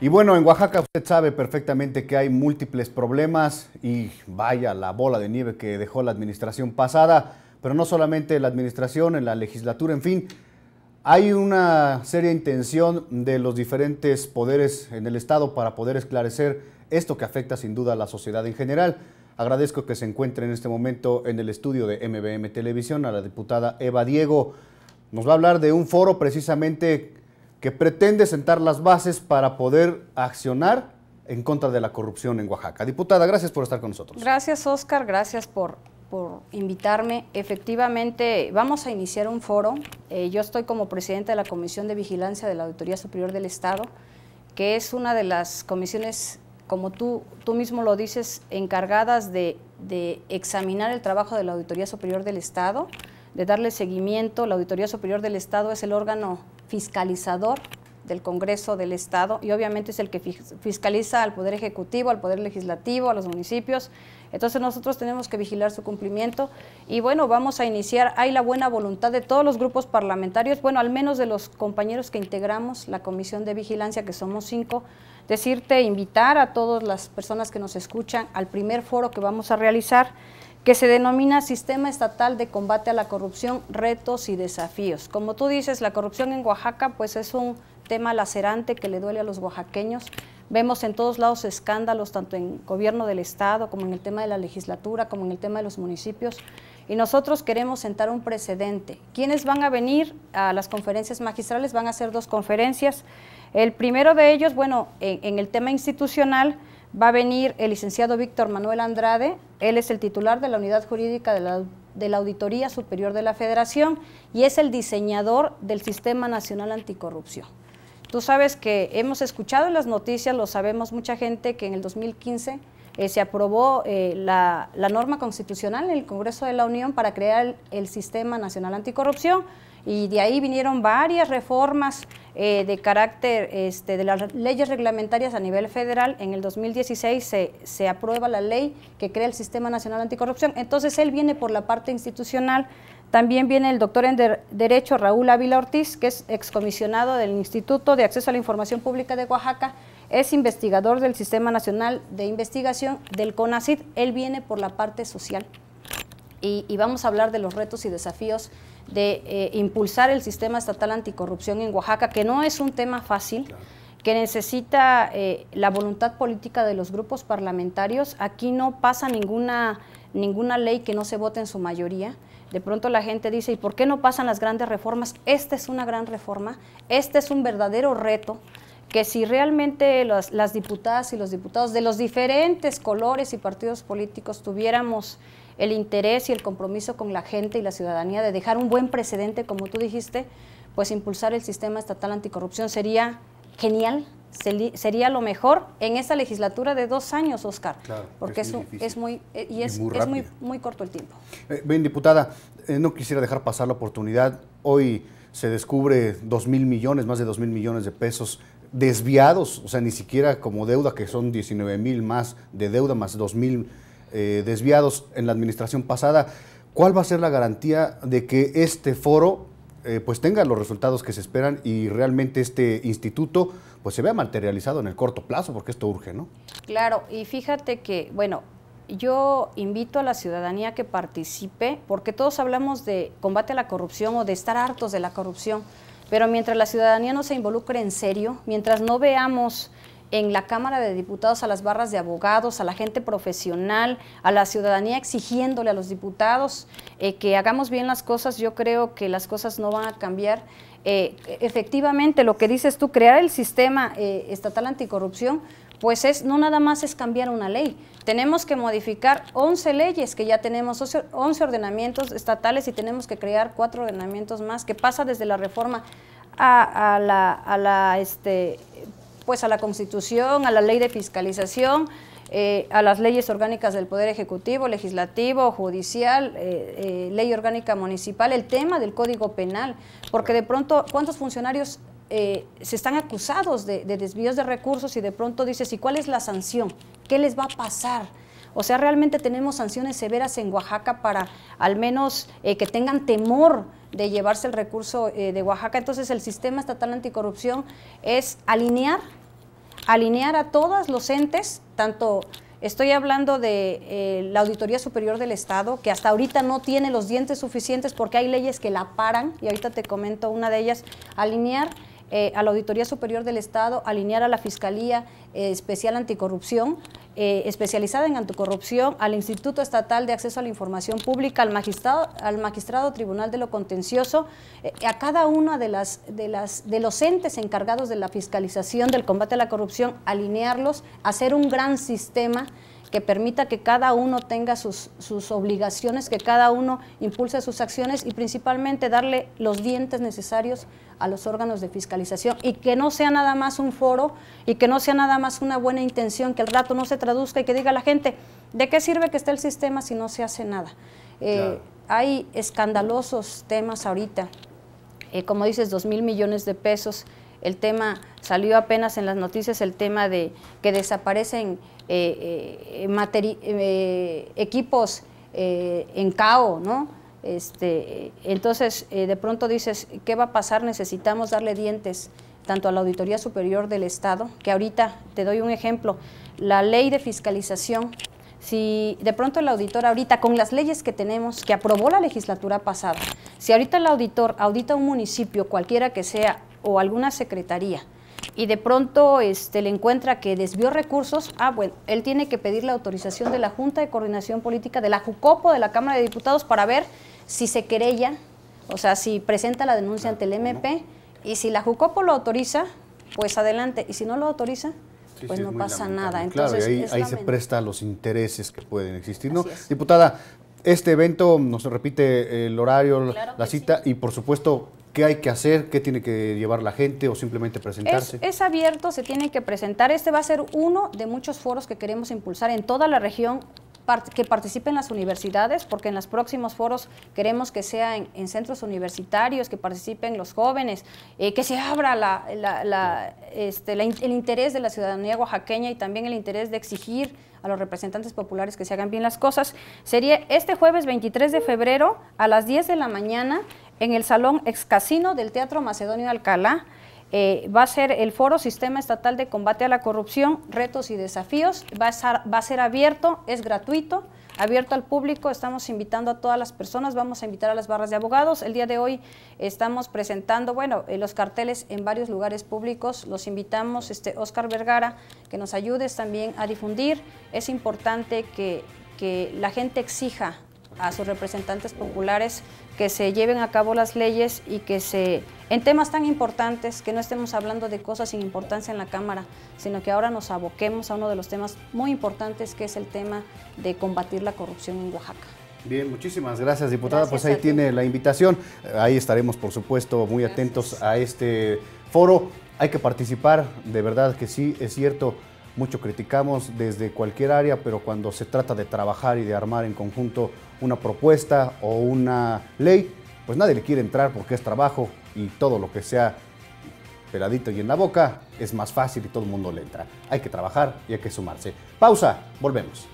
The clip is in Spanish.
Y bueno, en Oaxaca usted sabe perfectamente que hay múltiples problemas y vaya la bola de nieve que dejó la administración pasada, pero no solamente la administración, en la legislatura, en fin, hay una seria intención de los diferentes poderes en el Estado para poder esclarecer esto que afecta sin duda a la sociedad en general. Agradezco que se encuentre en este momento en el estudio de MBM Televisión a la diputada Eva Diego. Nos va a hablar de un foro precisamente que pretende sentar las bases para poder accionar en contra de la corrupción en Oaxaca. Diputada, gracias por estar con nosotros. Gracias, Oscar, gracias por, invitarme. Efectivamente, vamos a iniciar un foro. Eh, yo estoy como presidenta de la Comisión de Vigilancia de la Auditoría Superior del Estado, que es una de las comisiones, como tú, tú mismo lo dices, encargadas de, de examinar el trabajo de la Auditoría Superior del Estado, de darle seguimiento. La Auditoría Superior del Estado es el órgano fiscalizador del Congreso del Estado y obviamente es el que fiscaliza al Poder Ejecutivo, al Poder Legislativo, a los municipios. Entonces nosotros tenemos que vigilar su cumplimiento y bueno, vamos a iniciar. Hay la buena voluntad de todos los grupos parlamentarios, bueno, al menos de los compañeros que integramos la Comisión de Vigilancia, que somos cinco, decirte, invitar a todas las personas que nos escuchan al primer foro que vamos a realizar que se denomina Sistema Estatal de Combate a la Corrupción, Retos y Desafíos. Como tú dices, la corrupción en Oaxaca pues es un tema lacerante que le duele a los oaxaqueños. Vemos en todos lados escándalos, tanto en gobierno del Estado, como en el tema de la legislatura, como en el tema de los municipios. Y nosotros queremos sentar un precedente. ¿Quiénes van a venir a las conferencias magistrales? Van a ser dos conferencias. El primero de ellos, bueno, en el tema institucional, va a venir el licenciado Víctor Manuel Andrade él es el titular de la unidad jurídica de la, Auditoría Superior de la Federación y es el diseñador del Sistema Nacional Anticorrupción. Tú sabes que hemos escuchado en las noticias, lo sabemos mucha gente, que en el 2015 eh, se aprobó eh, la, norma constitucional en el Congreso de la Unión para crear el, Sistema Nacional Anticorrupción y de ahí vinieron varias reformas eh, de carácter este, de las leyes reglamentarias a nivel federal. En el 2016 se, se, aprueba la ley que crea el Sistema Nacional Anticorrupción. Entonces él viene por la parte institucional. También viene el doctor en Derecho Raúl Ávila Ortiz, que es excomisionado del Instituto de Acceso a la Información Pública de Oaxaca, es investigador del Sistema Nacional de Investigación del CONACID. Él viene por la parte social y, vamos a hablar de los retos y desafíos de eh, impulsar el sistema estatal anticorrupción en Oaxaca, que no es un tema fácil. que necesita eh, la voluntad política de los grupos parlamentarios. Aquí no pasa ninguna, ninguna ley que no se vote en su mayoría. De pronto la gente dice, ¿y por qué no pasan las grandes reformas? Esta es una gran reforma, este es un verdadero reto que si realmente las diputadas y los diputados de los diferentes colores y partidos políticos tuviéramos el interés y el compromiso con la gente y la ciudadanía de dejar un buen precedente, como tú dijiste, pues impulsar el sistema estatal anticorrupción sería genial, sería lo mejor en esta legislatura de dos años, Oscar, porque es, eso eh, muy es muy y es, muy, corto el tiempo. bien, eh, diputada, eh, no quisiera dejar pasar la oportunidad hoy se descubre 2 mil millones, más de 2 mil millones de pesos desviados, o sea, ni siquiera como deuda, que son 19 mil más de deuda, más 2 mil eh, desviados en la administración pasada. ¿Cuál va a ser la garantía de que este foro eh, pues tenga los resultados que se esperan y realmente este instituto pues se vea materializado en el corto plazo? Porque esto urge, ¿no? Claro, y fíjate que, bueno, yo invito a la ciudadanía que participe, porque todos hablamos de combate a la corrupción o de estar hartos de la corrupción, pero mientras la ciudadanía no se involucre en serio, mientras no veamos en la Cámara de Diputados a las barras de abogados, a la gente profesional, a la ciudadanía exigiéndole a los diputados eh, que hagamos bien las cosas, yo creo que las cosas no van a cambiar. Eh, efectivamente, lo que dices tú, crear el sistema eh, estatal anticorrupción pues es no nada más es cambiar una ley. Tenemos que modificar 11 leyes que ya tenemos, 11 ordenamientos estatales y tenemos que crear cuatro ordenamientos más que pasa desde la reforma a, la, este, pues a la Constitución, a la ley de fiscalización, eh, a las leyes orgánicas del Poder Ejecutivo, Legislativo, Judicial, eh, eh, Ley Orgánica Municipal, el tema del Código Penal, porque de pronto, ¿cuántos funcionarios eh, se están acusados de, desvíos de recursos y de pronto dices, ¿y cuál es la sanción? ¿Qué les va a pasar? O sea, realmente tenemos sanciones severas en Oaxaca para al menos eh, que tengan temor de llevarse el recurso eh, de Oaxaca. Entonces el sistema estatal anticorrupción es alinear, alinear a todos los entes, tanto Estoy hablando de la Auditoría Superior del Estado, que hasta ahorita no tiene los dientes suficientes porque hay leyes que la paran, y ahorita te comento una de ellas, alinear eh, a la Auditoría Superior del Estado, alinear a la Fiscalía eh, Especial Anticorrupción, eh, especializada en anticorrupción, al Instituto Estatal de Acceso a la Información Pública, al Magistrado, al magistrado Tribunal de lo Contencioso, a cada uno de, las, de, las, de los entes encargados de la fiscalización del combate a la corrupción, alinearlos, hacer un gran sistema que permita que cada uno tenga sus, sus, obligaciones, que cada uno impulse sus acciones y principalmente darle los dientes necesarios a los órganos de fiscalización y que no sea nada más un foro y que no sea nada más una buena intención, que el rato no se traduzca y que diga a la gente, ¿de qué sirve que esté el sistema si no se hace nada? Eh, hay escandalosos temas ahorita, eh, como dices, dos mil millones de pesos el tema, salió apenas en las noticias el tema de que desaparecen eh, eh, eh, equipos en caos, ¿no? Este, entonces, de pronto dices, ¿qué va a pasar? Necesitamos darle dientes tanto a la Auditoría Superior del Estado, que ahorita te doy un ejemplo, la ley de fiscalización si de pronto el auditor ahorita, con las leyes que tenemos, que aprobó la legislatura pasada, si ahorita el auditor audita un municipio, cualquiera que sea, o alguna secretaría y de pronto este, le encuentra que desvió recursos, ah, bueno, él tiene que pedir la autorización de la Junta de Coordinación Política de la JUCOPO, de la Cámara de Diputados, para ver si se querella, o sea, si presenta la denuncia ante el MP, y si la JUCOPO lo autoriza, pues adelante, y si no lo autoriza, pues no pasa nada. Entonces, claro, ahí, se presta a los intereses que pueden existir. ¿no? Diputada, este evento nos repite el horario, la cita y por supuesto ¿Qué hay que hacer? ¿Qué tiene que llevar la gente o simplemente presentarse? Es, abierto, se tiene que presentar. Este va a ser uno de muchos foros que queremos impulsar en toda la región que participen las universidades, porque en los próximos foros queremos que sean en centros universitarios, que participen los jóvenes, eh, que se abra la, este, el interés de la ciudadanía oaxaqueña y también el interés de exigir a los representantes populares que se hagan bien las cosas. Sería este jueves 23 de febrero a las 10 de la mañana en el Salón Ex Casino del Teatro Macedonio de Alcalá. Eh, va a ser el foro Sistema Estatal de Combate a la Corrupción, Retos y Desafíos. Va a, ser, abierto, es gratuito, abierto al público. Estamos invitando a todas las personas, vamos a invitar a las barras de abogados. El día de hoy estamos presentando, bueno, eh, los carteles en varios lugares públicos. Los invitamos, este Oscar Vergara, que nos ayudes también a difundir. Es importante que, que la gente exija a sus representantes populares que se lleven a cabo las leyes y que se, en temas tan importantes, que no estemos hablando de cosas sin importancia en la Cámara, sino que ahora nos aboquemos a uno de los temas muy importantes que es el tema de combatir la corrupción en Oaxaca. Bien, muchísimas gracias, diputada. pues ahí tiene la invitación. Eh, ahí estaremos, por supuesto, muy atentos a este foro. Hay que participar, de verdad que sí, es cierto. Mucho criticamos desde cualquier área, pero cuando se trata de trabajar y de armar en conjunto una propuesta o una ley, pues nadie le quiere entrar porque es trabajo y todo lo que sea peladito y en la boca es más fácil y todo el mundo le entra. Hay que trabajar y hay que sumarse. Pausa, volvemos.